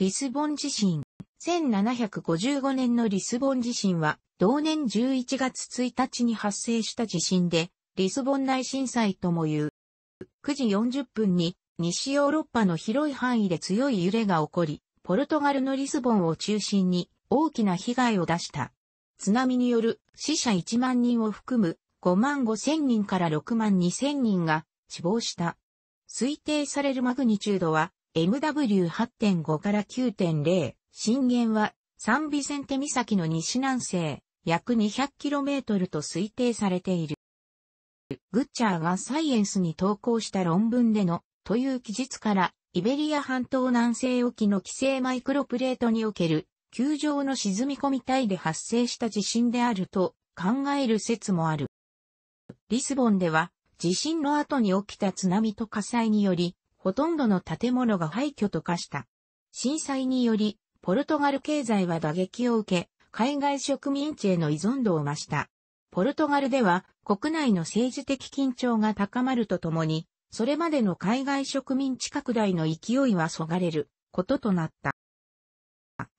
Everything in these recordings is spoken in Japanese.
リスボン地震。1755年のリスボン地震は、同年11月1日に発生した地震で、リスボン内震災とも言う。9時40分に、西ヨーロッパの広い範囲で強い揺れが起こり、ポルトガルのリスボンを中心に大きな被害を出した。津波による死者1万人を含む5万5千人から6万2千人が死亡した。推定されるマグニチュードは MW8.5 から9.0、震源はサンビセンテ岬の西南西、約 200km と推定されている。グッチャーがサイエンスに投稿した論文でのという記述から、イベリア半島南西沖の規制マイクロプレートにおける、球状の沈み込み帯で発生した地震であると考える説もある。リスボンでは、地震の後に起きた津波と火災により、ほとんどの建物が廃墟と化した。震災により、ポルトガル経済は打撃を受け、海外植民地への依存度を増した。ポルトガルでは国内の政治的緊張が高まるとともに、それまでの海外植民地拡大の勢いはそがれることとなった。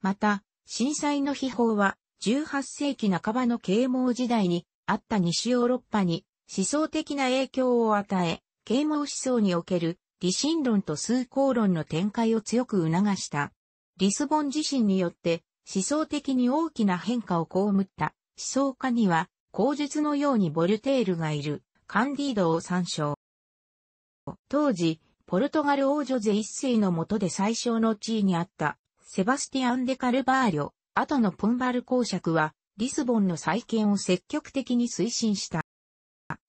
また、震災の秘宝は18世紀半ばの啓蒙時代にあった西ヨーロッパに思想的な影響を与え、啓蒙思想における理心論と崇高論の展開を強く促した。リスボン自身によって思想的に大きな変化を被った思想家には、口述のようにボルテールがいる、カンディードを参照。当時、ポルトガル王女ゼ一世の下で最小の地位にあったセバスティアン・デ・カルバーリョ、後のポンバル公爵は、リスボンの再建を積極的に推進した。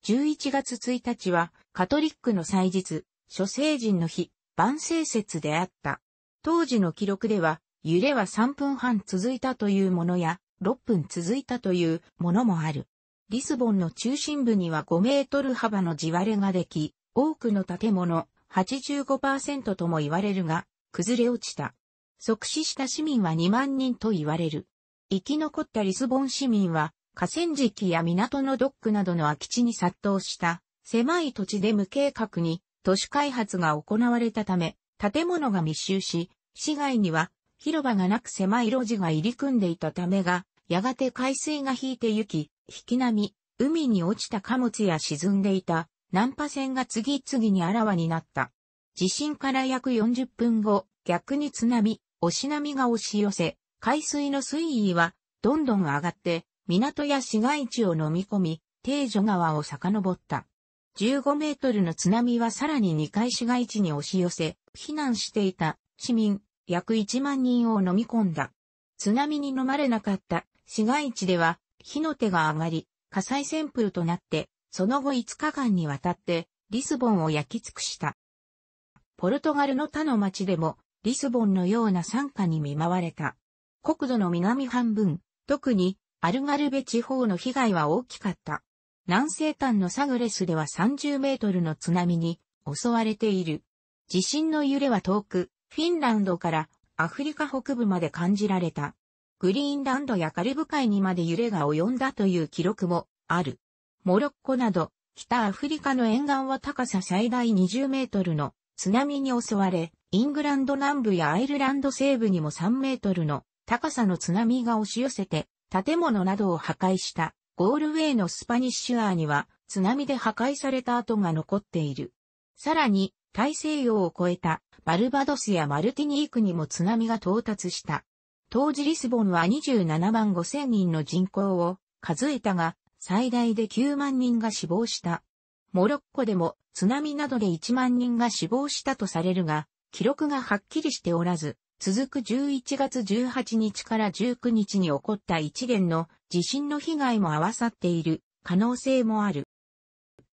11月1日は、カトリックの祭日、諸星人の日、万世節であった。当時の記録では、揺れは3分半続いたというものや、6分続いたというものもある。リスボンの中心部には5メートル幅の地割れができ、多くの建物85%とも言われるが、崩れ落ちた。即死した市民は2万人と言われる。生き残ったリスボン市民は、河川敷や港のドックなどの空き地に殺到した、狭い土地で無計画に都市開発が行われたため、建物が密集し、市街には広場がなく狭い路地が入り組んでいたためが、やがて海水が引いて行き、引き波、海に落ちた貨物や沈んでいた難破船が次々にあらわになった。地震から約40分後、逆に津波、押し波が押し寄せ、海水の水位はどんどん上がって、港や市街地を飲み込み、定所川を遡った。15メートルの津波はさらに2回市街地に押し寄せ、避難していた市民約1万人を飲み込んだ。津波に飲まれなかった市街地では火の手が上がり、火災旋風となって、その後5日間にわたってリスボンを焼き尽くした。ポルトガルの他の町でもリスボンのような惨禍に見舞われた。国土の南半分、特にアルガルベ地方の被害は大きかった。南西端のサグレスでは30メートルの津波に襲われている。地震の揺れは遠く、フィンランドからアフリカ北部まで感じられた。グリーンランドやカリブ海にまで揺れが及んだという記録もある。モロッコなど、北アフリカの沿岸は高さ最大20メートルの津波に襲われ、イングランド南部やアイルランド西部にも3メートルの高さの津波が押し寄せて、建物などを破壊した。ゴールウェイのスパニッシュアーには津波で破壊された跡が残っている。さらに、大西洋を越えたバルバドスやマルティニークにも津波が到達した。当時リスボンは27万5千人の人口を数えたが、最大で9万人が死亡した。モロッコでも津波などで1万人が死亡したとされるが、記録がはっきりしておらず、続く11月18日から19日に起こった一連の地震の被害も合わさっている可能性もある。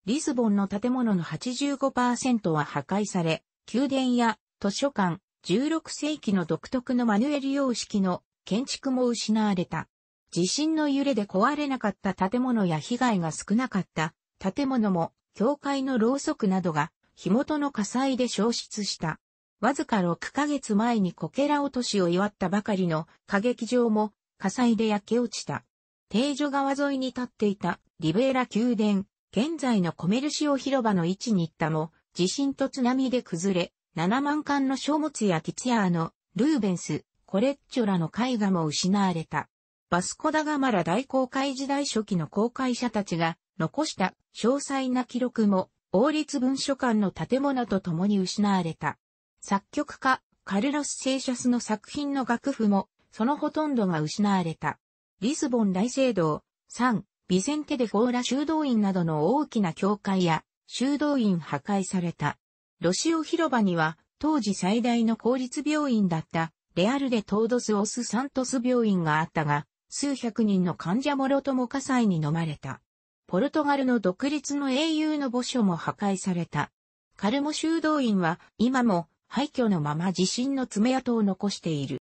リスボンの建物の85%は破壊され、宮殿や図書館、16世紀の独特のマヌエル様式の建築も失われた。地震の揺れで壊れなかった建物や被害が少なかった建物も教会のろうそくなどが火元の火災で消失した。わずか6ヶ月前にこけら落としを祝ったばかりの歌劇場も火災で焼け落ちた。定所川沿いに立っていたリベーラ宮殿、現在のコメルシオ広場の位置に行ったも、地震と津波で崩れ、7万巻の書物やティツヤーの、ルーベンス、コレッチョラの絵画も失われた。バスコダガマラ大航海時代初期の航海者たちが残した詳細な記録も王立文書館の建物と共に失われた。作曲家、カルロス・セーシャスの作品の楽譜も、そのほとんどが失われた。リスボン大聖堂、3、ビセンテ・デ・フォーラ修道院などの大きな教会や、修道院破壊された。ロシオ広場には、当時最大の公立病院だった、レアルデ・トードス・オス・サントス病院があったが、数百人の患者もろとも火災に飲まれた。ポルトガルの独立の英雄の墓所も破壊された。カルモ修道院は今も廃墟のまま地震の爪痕を残している。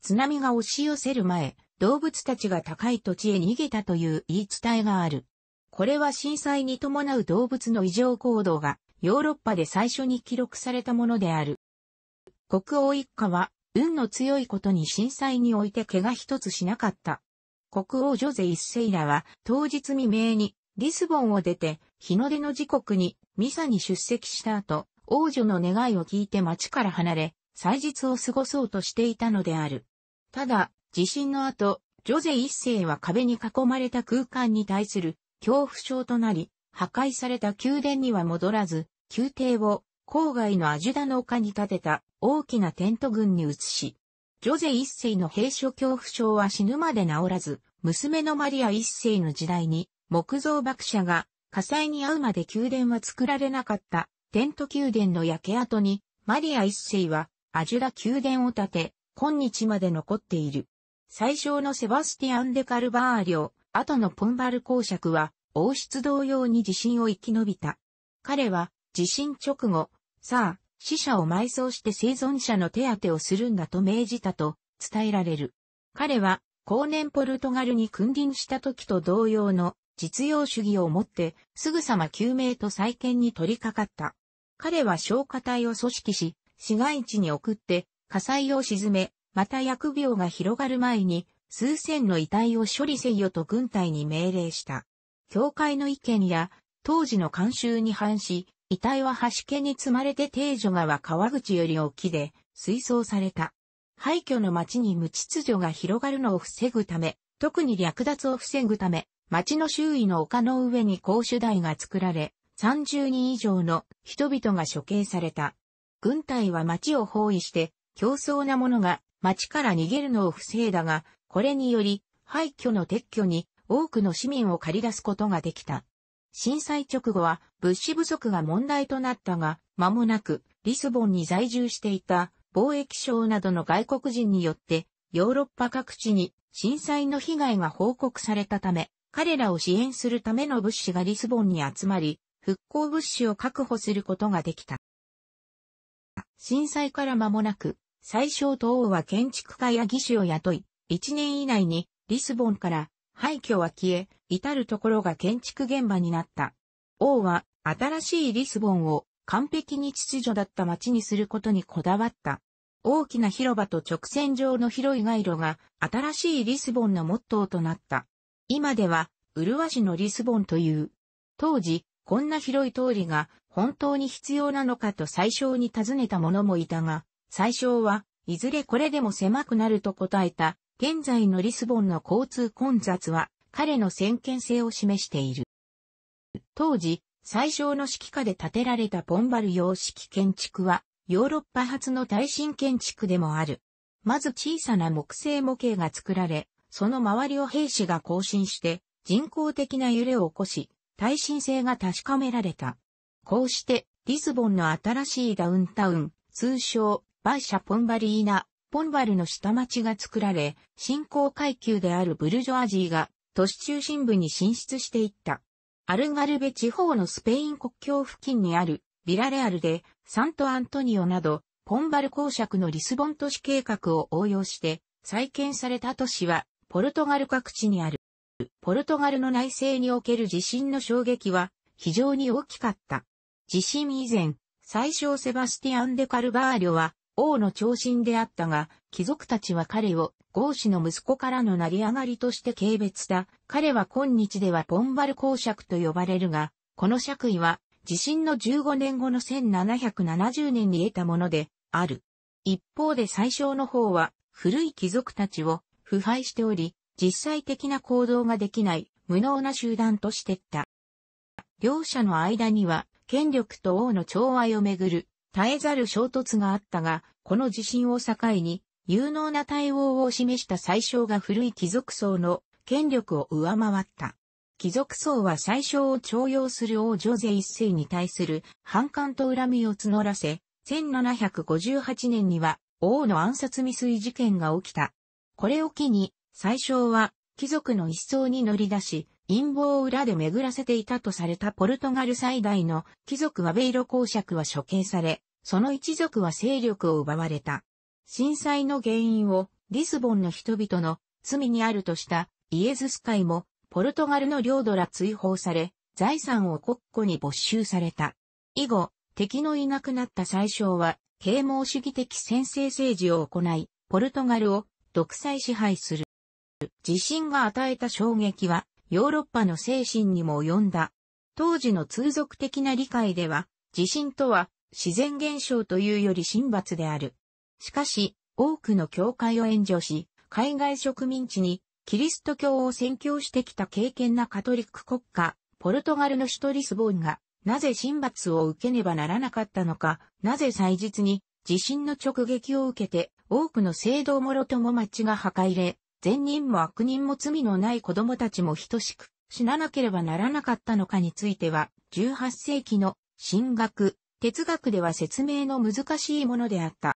津波が押し寄せる前、動物たちが高い土地へ逃げたという言い伝えがある。これは震災に伴う動物の異常行動がヨーロッパで最初に記録されたものである。国王一家は運の強いことに震災において怪我一つしなかった。国王ジョゼ一世らは当日未明にリスボンを出て日の出の時刻にミサに出席した後、王女の願いを聞いて町から離れ、祭日を過ごそうとしていたのである。ただ、地震の後、ジョゼ一世は壁に囲まれた空間に対する恐怖症となり、破壊された宮殿には戻らず、宮廷を郊外のアジュダの丘に建てた大きなテント群に移し、ジョゼ一世の閉所恐怖症は死ぬまで治らず、娘のマリア一世の時代に木造爆車が火災に遭うまで宮殿は作られなかったテント宮殿の焼け跡に、マリア一世は、アジュラ宮殿を建て、今日まで残っている。最小のセバスティアン・デ・カルバーリョ、後のポンバル公爵は、王室同様に地震を生き延びた。彼は、地震直後、さあ、死者を埋葬して生存者の手当てをするんだと命じたと伝えられる。彼は、後年ポルトガルに君臨した時と同様の実用主義を持って、すぐさま救命と再建に取り掛かった。彼は消火隊を組織し、市街地に送って火災を沈め、また薬病が広がる前に数千の遺体を処理せよと軍隊に命令した。教会の意見や当時の慣習に反し、遺体は橋家に積まれて定女川川口より沖で水槽された。廃墟の町に無秩序が広がるのを防ぐため、特に略奪を防ぐため、町の周囲の丘の上に公主台が作られ、30人以上の人々が処刑された。軍隊は町を包囲して、競争な者が町から逃げるのを防いだが、これにより、廃墟の撤去に多くの市民を駆り出すことができた。震災直後は物資不足が問題となったが、間もなくリスボンに在住していた貿易商などの外国人によってヨーロッパ各地に震災の被害が報告されたため、彼らを支援するための物資がリスボンに集まり、復興物資を確保することができた。震災から間もなく、最小と王は建築家や技師を雇い、1年以内にリスボンから廃墟は消え、至るところが建築現場になった。王は新しいリスボンを完璧に秩序だった街にすることにこだわった。大きな広場と直線上の広い街路が新しいリスボンのモットーとなった。今では、麗しのリスボンという。当時、こんな広い通りが本当に必要なのかと最初に尋ねた者もいたが、最初はいずれこれでも狭くなると答えた。現在のリスボンの交通混雑は彼の先見性を示している。当時、最小の指揮下で建てられたポンバル様式建築はヨーロッパ発の耐震建築でもある。まず小さな木製模型が作られ、その周りを兵士が行進して人工的な揺れを起こし、耐震性が確かめられた。こうして、リスボンの新しいダウンタウン、通称、バイシャ・ポンバリーナ、ポンバルの下町が作られ、新興階級であるブルジョアジーが、都市中心部に進出していった。アルガルベ地方のスペイン国境付近にある、ビラレアルで、サントアントニオなど、ポンバル公爵のリスボン都市計画を応用して、再建された都市は、ポルトガル各地にある。ポルトガルの内政における地震の衝撃は非常に大きかった。地震以前、最小セバスティアン・デ・カルバーリョは王の長身であったが、貴族たちは彼を豪子の息子からの成り上がりとして軽蔑だ。彼は今日ではボンバル公爵と呼ばれるが、この爵位は地震の15年後の1770年に得たものである。一方で最小の方は古い貴族たちを腐敗しており、実際的な行動ができない無能な集団としてった。両者の間には権力と王の調和をめぐる絶えざる衝突があったが、この自信を境に有能な対応を示した最小が古い貴族層の権力を上回った。貴族層は最小を徴用する王女税一世に対する反感と恨みを募らせ、1758年には王の暗殺未遂事件が起きた。これを機に最初は貴族の一層に乗り出し、陰謀を裏で巡らせていたとされたポルトガル最大の貴族アベイロ公爵は処刑され、その一族は勢力を奪われた。震災の原因をリスボンの人々の罪にあるとしたイエズス会もポルトガルの領土ら追放され、財産を国庫に没収された。以後、敵のいなくなった最初は、啓蒙主義的先制政治を行い、ポルトガルを独裁支配する。地震が与えた衝撃は、ヨーロッパの精神にも及んだ。当時の通俗的な理解では、地震とは自然現象というより神罰である。しかし、多くの教会を援助し、海外植民地にキリスト教を宣教してきた敬虔なカトリック国家、ポルトガルの首都リスボンが、なぜ神罰を受けねばならなかったのか、なぜ祭日に地震の直撃を受けて多くの聖堂もろとも町が破壊れ、善人も悪人も罪のない子供たちも等しく、死ななければならなかったのかについては、18世紀の神学、哲学では説明の難しいものであった。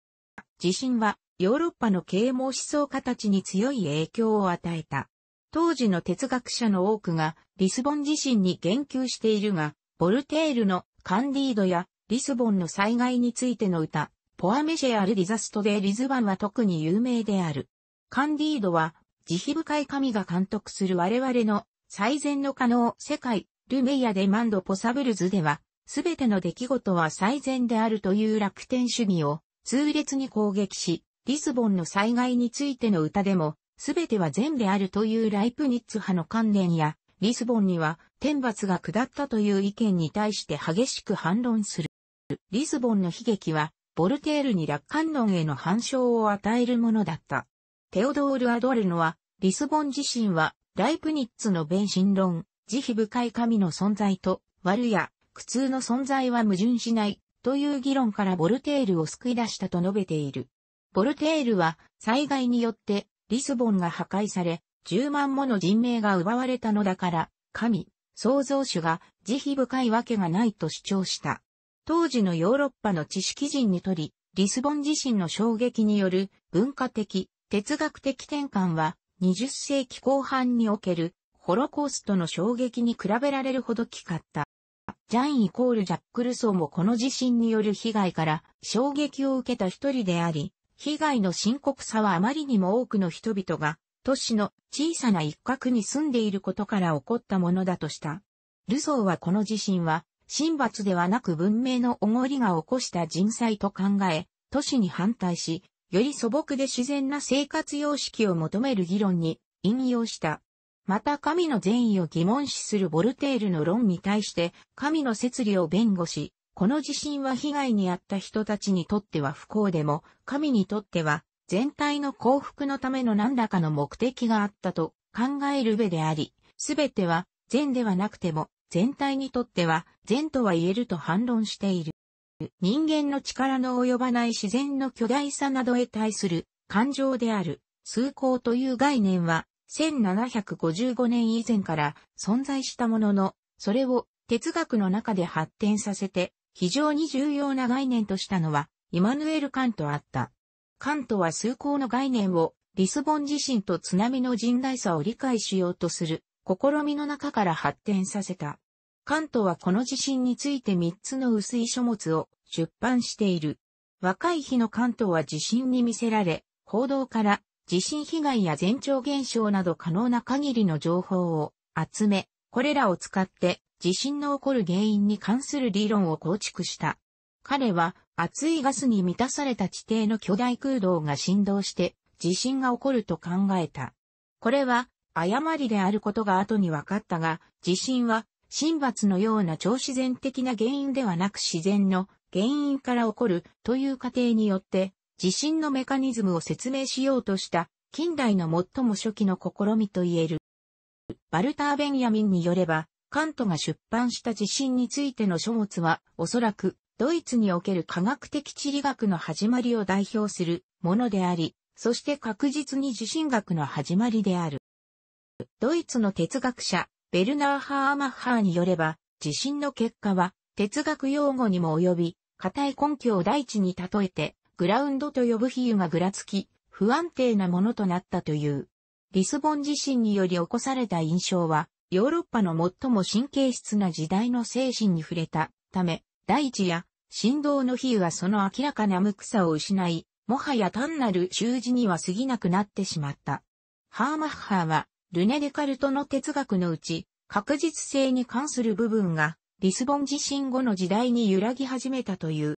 地震はヨーロッパの啓蒙思想家たちに強い影響を与えた。当時の哲学者の多くがリスボン地震に言及しているが、ボルテールのカンディードやリスボンの災害についての歌、ポアメシェアルディザストでリズバンは特に有名である。カンディードは、慈悲深い神が監督する我々の最善の可能世界、ルメイア・デマンドポサブルズでは、すべての出来事は最善であるという楽天主義を痛烈に攻撃し、リスボンの災害についての歌でも、すべては善であるというライプニッツ派の観念や、リスボンには天罰が下ったという意見に対して激しく反論する。リスボンの悲劇は、ボルテールに楽観論への反証を与えるものだった。テオドール・アドルノは、リスボン自身は、ライプニッツの弁信論、慈悲深い神の存在と、悪や、苦痛の存在は矛盾しない、という議論からボルテールを救い出したと述べている。ボルテールは、災害によって、リスボンが破壊され、10万もの人命が奪われたのだから、神、創造主が慈悲深いわけがないと主張した。当時のヨーロッパの知識人にとり、リスボン自身の衝撃による文化的、哲学的転換は20世紀後半におけるホロコーストの衝撃に比べられるほどきかった。ジャンイコールジャックルソーもこの地震による被害から衝撃を受けた一人であり、被害の深刻さはあまりにも多くの人々が都市の小さな一角に住んでいることから起こったものだとした。ルソーはこの地震は、神罰ではなく文明のおごりが起こした人災と考え、都市に反対し、より素朴で自然な生活様式を求める議論に引用した。また神の善意を疑問視するボルテールの論に対して神の摂理を弁護し、この地震は被害に遭った人たちにとっては不幸でも、神にとっては全体の幸福のための何らかの目的があったと考える上であり、すべては善ではなくても全体にとっては善とは言えると反論している。人間の力の及ばない自然の巨大さなどへ対する感情である、崇高という概念は、1755年以前から存在したものの、それを哲学の中で発展させて、非常に重要な概念としたのは、イマヌエル・カントあった。カントは崇高の概念を、リスボン地震と津波の甚大さを理解しようとする、試みの中から発展させた。関東はこの地震について3つの薄い書物を出版している。若い日の関東は地震に見せられ、報道から地震被害や前兆現象など可能な限りの情報を集め、これらを使って地震の起こる原因に関する理論を構築した。彼は熱いガスに満たされた地底の巨大空洞が振動して地震が起こると考えた。これは誤りであることが後に分かったが、地震は神罰のような超自然的な原因ではなく自然の原因から起こるという過程によって地震のメカニズムを説明しようとした近代の最も初期の試みと言える。バルター・ベンヤミンによれば、カントが出版した地震についての書物は、おそらく、ドイツにおける科学的地理学の始まりを代表するものであり、そして確実に地震学の始まりである。ドイツの哲学者、ベルナー・ハーマッハーによれば、地震の結果は、哲学用語にも及び、固い根拠を大地に例えて、グラウンドと呼ぶ比喩がぐらつき、不安定なものとなったという。リスボン地震により起こされた印象は、ヨーロッパの最も神経質な時代の精神に触れたため、大地や振動の比喩はその明らかな無草さを失い、もはや単なる習字には過ぎなくなってしまった。ハーマッハーはルネ・デカルトの哲学のうち、確実性に関する部分が、リスボン地震後の時代に揺らぎ始めたという。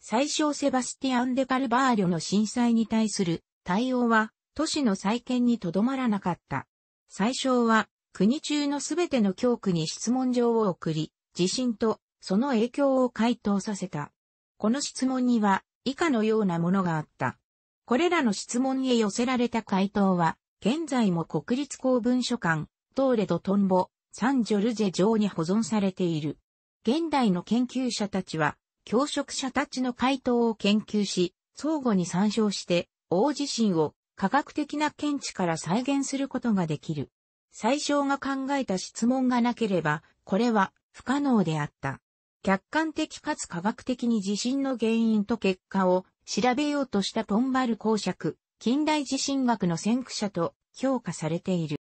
最小セバスティアン・デ・カルバーリョの震災に対する対応は、都市の再建にとどまらなかった。最初は、国中のすべての教区に質問状を送り、地震とその影響を回答させた。この質問には以下のようなものがあった。これらの質問へ寄せられた回答は現在も国立公文書館、トーレドトンボ、サンジョルジェ城に保存されている。現代の研究者たちは、教職者たちの回答を研究し、相互に参照して、大地震を科学的な見地から再現することができる。最小が考えた質問がなければ、これは不可能であった。客観的かつ科学的に地震の原因と結果を調べようとしたポンバル公爵、近代地震学の先駆者と評価されている。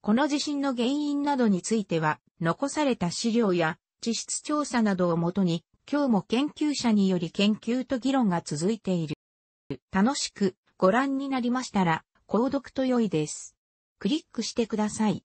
この地震の原因などについては、残された資料や地質調査などをもとに、今日も研究者により研究と議論が続いている。楽しくご覧になりましたら、購読と良いです。クリックしてください。